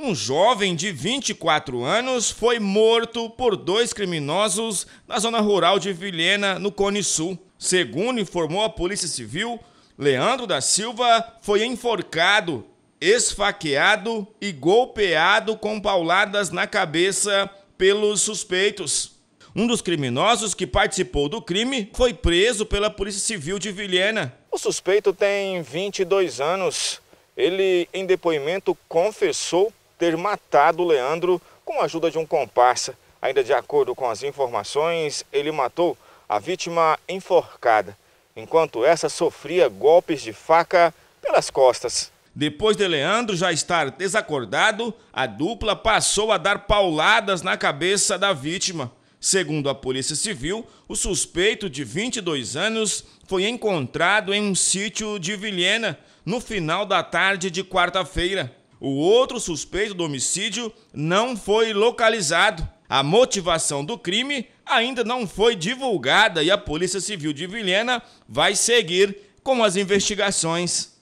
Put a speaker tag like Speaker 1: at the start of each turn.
Speaker 1: Um jovem de 24 anos foi morto por dois criminosos na zona rural de Vilhena, no Cone Sul. Segundo informou a Polícia Civil, Leandro da Silva foi enforcado, esfaqueado e golpeado com pauladas na cabeça pelos suspeitos. Um dos criminosos que participou do crime foi preso pela Polícia Civil de Vilhena. O suspeito tem 22 anos. Ele, em depoimento, confessou ter matado Leandro com a ajuda de um comparsa. Ainda de acordo com as informações, ele matou a vítima enforcada, enquanto essa sofria golpes de faca pelas costas. Depois de Leandro já estar desacordado, a dupla passou a dar pauladas na cabeça da vítima. Segundo a Polícia Civil, o suspeito de 22 anos foi encontrado em um sítio de Vilhena no final da tarde de quarta-feira. O outro suspeito do homicídio não foi localizado. A motivação do crime ainda não foi divulgada e a Polícia Civil de Vilhena vai seguir com as investigações.